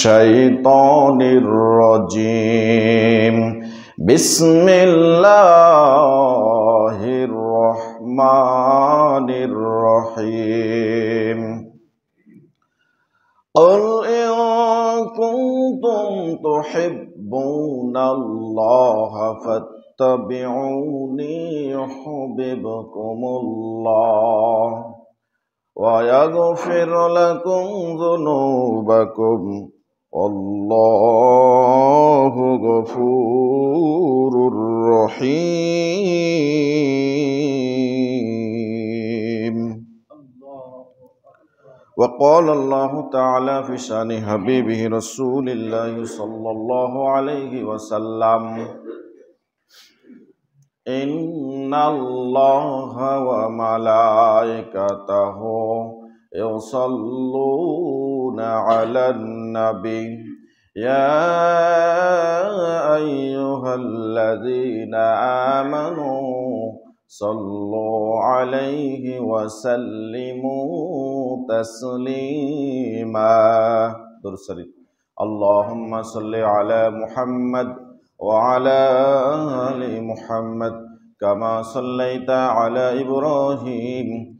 الشيطان الرجيم بسم الله الرحمن الرحيم قل إن كنتم تحبون الله فاتبعوني يحببكم الله ويغفر لكم ذنوبكم اللہ غفور الرحیم وقال اللہ تعالی فی شان حبیبہ رسول اللہ صلی اللہ علیہ وسلم يصلون على النبي يا أيها الذين آمنوا صلوا عليه وسلموا تسليما درسري اللهم صل على محمد وعلى آل محمد كما صليت على إبراهيم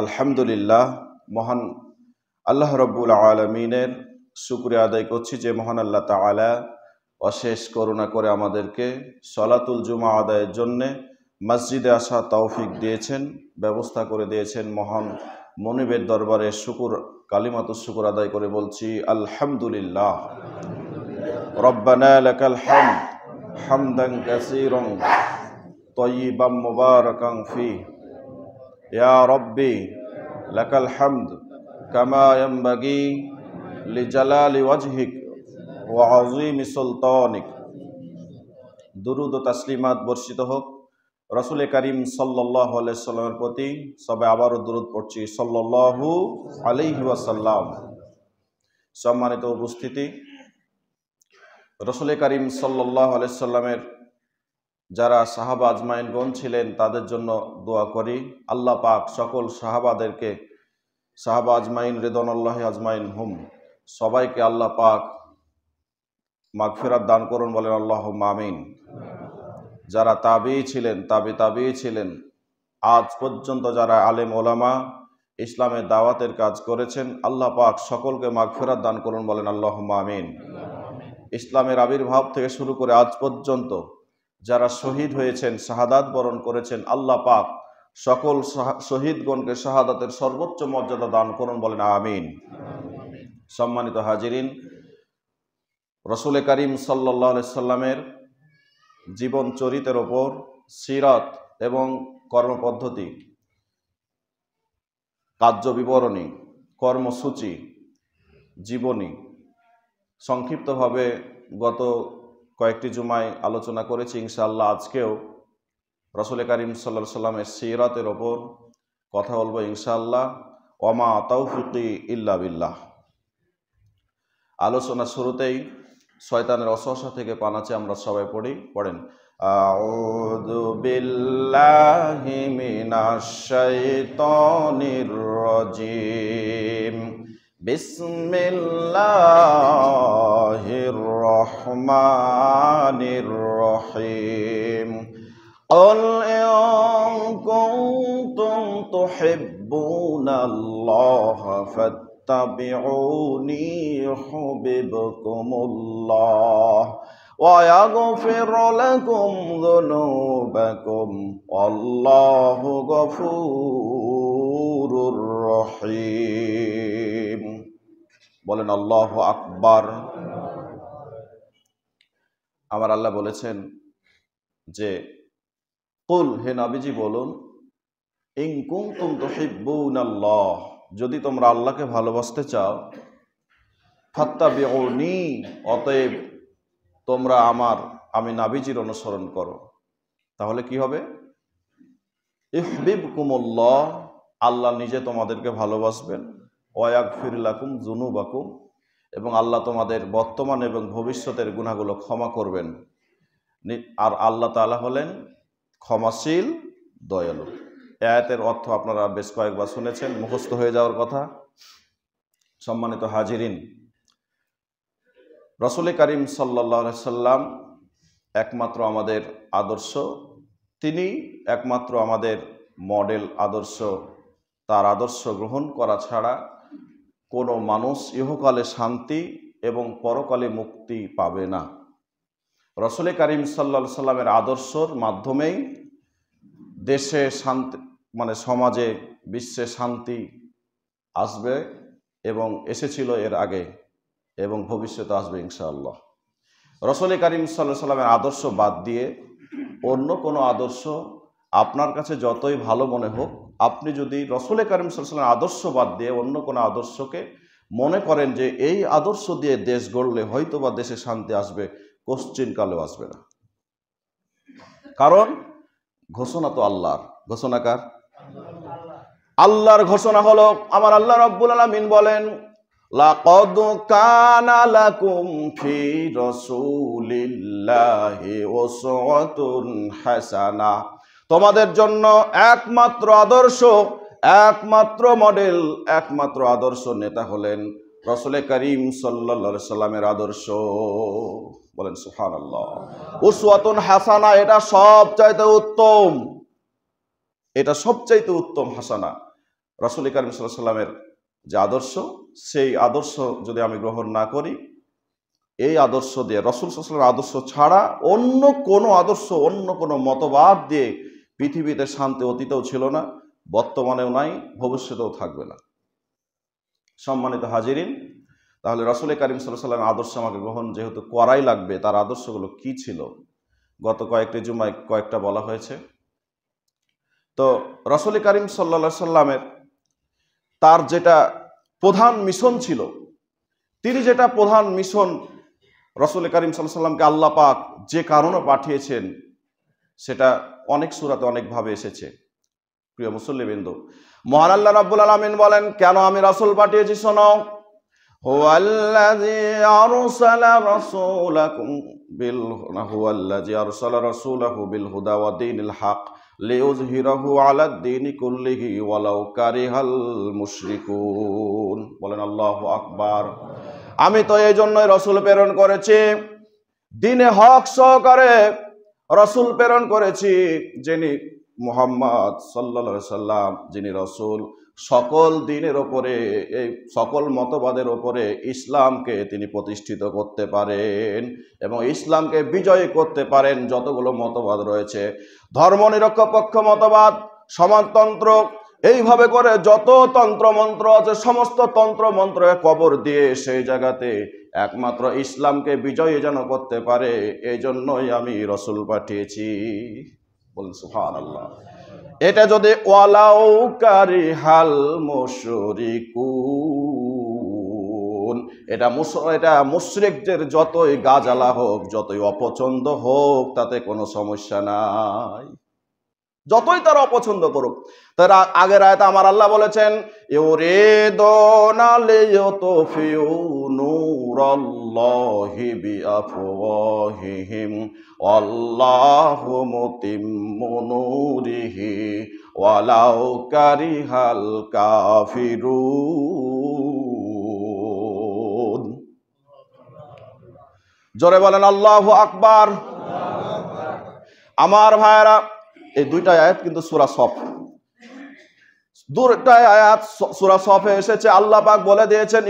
আলহামদুলিল্লাহ মহান আল্লাহ রব্বুল আলমিনের শুক্রিয়া আদায় করছি যে মহান আল্লাহ তালা অশেষ করুণা করে আমাদেরকে সলাতুল জুমা আদায়ের জন্যে মসজিদে আসা তৌফিক দিয়েছেন ব্যবস্থা করে দিয়েছেন মহান মনিবের দরবারে শুকুর কালিমাত শুকুর আদায় করে বলছি আলহামদুলিল্লাহ রব্বানা লাকাল হাম হামদান কাসীরান ফি يا ربي لك الحمد كما ينبغي لجلال وجهك وعظيم سلطانك দুরুদ ও তাসলিমাত বর্ষিত হোক রসুল করিম সাল্লাহ আলাইস্লামের প্রতি সবে আবারও দুরুদ পড়ছি সাল্লাহু আলহি ওয়াসাল্লাম সম্মানিত উপস্থিতি রসুল করিম সাল্লাহ আলাইস্লামের যারা সাহাবা আজমাইনগণ ছিলেন তাদের জন্য দোয়া করি আল্লাহ পাক সকল সাহাবাদেরকে সাহাবা আজমাইন রেদন আল্লাহ আজমাইন হুম সবাইকে আল্লাহ পাক মাগফেরাত দান করুন বলেন আল্লাহ মামিন যারা তাবেই ছিলেন তাবে তাবি ছিলেন আজ পর্যন্ত যারা আলেম ওলামা ইসলামের দাওয়াতের কাজ করেছেন আল্লাহ পাক সকলকে মাগফেরাত দান করুন বলেন আল্লাহ মামিন ইসলামের আবির্ভাব থেকে শুরু করে আজ পর্যন্ত যারা শহীদ হয়েছেন শাহাদাত বরণ করেছেন আল্লাহ পাক সকল শহীদগণকে শাহাদাতের সর্বোচ্চ মর্যাদা দান করুন বলেন আমিন সম্মানিত হাজিরিন রসুল করিম সাল্লা সাল্লামের জীবন চরিতের ওপর সিরত এবং কর্মপদ্ধতি কার্য বিবরণী কর্মসূচি জীবনী সংক্ষিপ্তভাবে গত কয়েকটি জুমায় আলোচনা করেছি ইনশাআল্লাহ আজকেও রসুল করিম সাল্লা সাল্লামের সিরাতের ওপর কথা বলবো ইনশাআল্লাহ ওমা তৌফিকি ইল্লা বিল্লাহ আলোচনা শুরুতেই শয়তানের অসহসা থেকে পানাচে আমরা সবাই পড়ি পড়েন আউযু বিল্লাহি মিনাশ শাইতানির রাজিম بسم الله الرحمن الرحيم قل إن كنتم تحبون الله فاتبعوني يحببكم الله ويغفر لكم ذنوبكم والله غفور رحيم বলেন আল্লাহ আকবার আমার আল্লাহ বলেছেন যে কুল হে নাবিজি বলুন ইংকুম তুম তহিবুন আল্লাহ যদি তোমরা আল্লাহকে ভালোবাসতে চাও ফাত্তা বেউনি অতএব তোমরা আমার আমি নাবিজির অনুসরণ করো তাহলে কি হবে ইহবিব কুমল্লাহ আল্লাহ নিজে তোমাদেরকে ভালোবাসবেন ওয়াক জুনু বাকুম এবং আল্লাহ তোমাদের বর্তমান এবং ভবিষ্যতের গুণাগুলো ক্ষমা করবেন আর আল্লাহ তালা হলেন ক্ষমাশীল দয়ালু এয়াতের অর্থ আপনারা বেশ কয়েকবার শুনেছেন মুখস্থ হয়ে যাওয়ার কথা সম্মানিত হাজিরিন রসুল করিম সাল্লা সাল্লাম একমাত্র আমাদের আদর্শ তিনি একমাত্র আমাদের মডেল আদর্শ তার আদর্শ গ্রহণ করা ছাড়া কোনো মানুষ ইহকালে শান্তি এবং পরকালে মুক্তি পাবে না রসুল করিম সাল্লা সাল্লামের আদর্শর মাধ্যমেই দেশে শান্তি মানে সমাজে বিশ্বে শান্তি আসবে এবং এসেছিল এর আগে এবং ভবিষ্যতে আসবে ইনশাআল্লাহ রসল করিম সাল্লাহ সাল্লামের আদর্শ বাদ দিয়ে অন্য কোনো আদর্শ আপনার কাছে যতই ভালো মনে হোক আপনি যদি রসলে করিম সাল্লামের আদর্শ বাদ দিয়ে অন্য কোনো আদর্শকে মনে করেন যে এই আদর্শ দিয়ে দেশ গড়লে হয়তো বা দেশে শান্তি আসবে কোশ্চিন কালেও আসবে না কারণ ঘোষণা তো আল্লাহর ঘোষণাকার আল্লাহর ঘোষণা হলো আমার আল্লাহ রব্বুল আলমিন বলেন লাকদ কানা লাকুম ফি হাসানা তোমাদের জন্য একমাত্র আদর্শ একমাত্র মডেল একমাত্র আদর্শ নেতা হলেন রসুলে করিম সাল্লা সাল্লামের আদর্শ বলেন সুফান উসওয়াতুন হাসানা এটা সবচাইতে উত্তম এটা সবচাইতে উত্তম হাসানা রসুল করিম সাল্লামের যে আদর্শ সেই আদর্শ যদি আমি গ্রহণ না করি এই আদর্শ দিয়ে রসুল সসলের আদর্শ ছাড়া অন্য কোনো আদর্শ অন্য কোনো মতবাদ দিয়ে পৃথিবীতে শান্তি অতীতেও ছিল না বর্তমানেও নাই ভবিষ্যতেও থাকবে না সম্মানিত হাজিরিন তাহলে রসুল করিম সাল্লামের আদর্শ আমাকে গ্রহণ যেহেতু করাই লাগবে তার আদর্শগুলো কি ছিল গত কয়েকটি জুমায় কয়েকটা বলা হয়েছে তো রসুল করিম সাল্লা সাল্লামের তার যেটা প্রধান মিশন ছিল তিনি যেটা প্রধান মিশন রসুল করিম সাল্লামকে আল্লাহ পাক যে কারণে পাঠিয়েছেন সেটা অনেক সুরাতে অনেকভাবে এসেছে প্রিয় মুসল্লিবৃন্দ মহান আল্লাহ রাবুল আলমিন বলেন কেন আমি রাসুল পাঠিয়েছি শোনাও হক ওয়ালাউ কারিহাল বলেন আল্লাহ আকবার আমি তো এই জন্যই রসুল প্রেরণ করেছি দিনে হক সহকারে রসুল প্রেরণ করেছি যিনি মুহাম্মদ সাল্লা সাল্লাম যিনি রসুল সকল দিনের ওপরে এই সকল মতবাদের ওপরে ইসলামকে তিনি প্রতিষ্ঠিত করতে পারেন এবং ইসলামকে বিজয়ী করতে পারেন যতগুলো মতবাদ রয়েছে ধর্মনিরক্ষপক্ষ মতবাদ সমাজতন্ত্র এইভাবে করে যত তন্ত্রমন্ত্র আছে সমস্ত তন্ত্রমন্ত্র কবর দিয়ে সেই জায়গাতে একমাত্র ইসলামকে বিজয়ী যেন করতে পারে এই জন্যই আমি রসুল পাঠিয়েছি বলুন সুহান আল্লাহ এটা যদি ওয়ালাউ কারি হাল মুশরিকু এটা এটা মুশরিকদের যতই গাজালা হোক যতই অপছন্দ হোক তাতে কোনো সমস্যা নাই যতই তারা অপছন্দ করুক তারা আগের আয়তে আমার আল্লাহ বলেছেন ইউরে দনালে ইউতফিউ নূরাল্লাহি বিআফওয়াহিহিম আল্লাহু মুতিম্মু নূরিহি ওয়ালাউ হালকা ফিরু জোরে বলেন আল্লাহ আকবার আমার ভাইরা এই দুইটা আয়াত কিন্তু সুরা সফ দুটা আয়াত সুরা সফে এসেছে আল্লাহ পাক বলে দিয়েছেন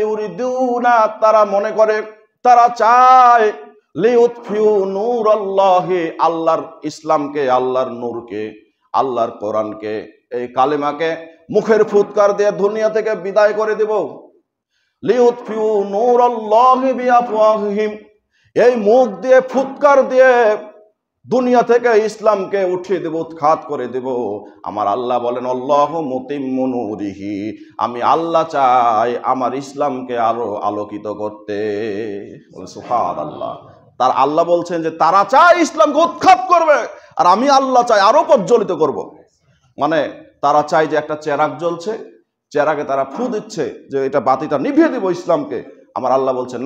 না তারা মনে করে তারা চায় লিউতফিউ নূর আল্লাহে আল্লাহর ইসলামকে আল্লাহর নূরকে আল্লাহর কোরআনকে এই কালিমাকে মুখের ফুৎকার দিয়ে দুনিয়া থেকে বিদায় করে দিব লিউতফিউ নূর আল্লাহি বিআফওয়াহিম এই মুখ দিয়ে ফুৎকার দিয়ে দুনিয়া থেকে ইসলামকে উঠিয়ে দেব উৎখাত করে দেব আমার আল্লাহ বলেন অল্লাহ মতিমনুরিহি আমি আল্লাহ চাই আমার ইসলামকে আরো আলোকিত করতে সুফাদ আল্লাহ তার আল্লাহ বলছেন যে তারা চায় ইসলামকে উৎখাত করবে আর আমি আল্লাহ চাই আরো প্রজ্বলিত করব। মানে তারা চায় যে একটা চেরাক জ্বলছে চেরাকে তারা ফু দিচ্ছে যে এটা বাতিটা নিভিয়ে দেবো ইসলামকে আমার আল্লাহ বলছেন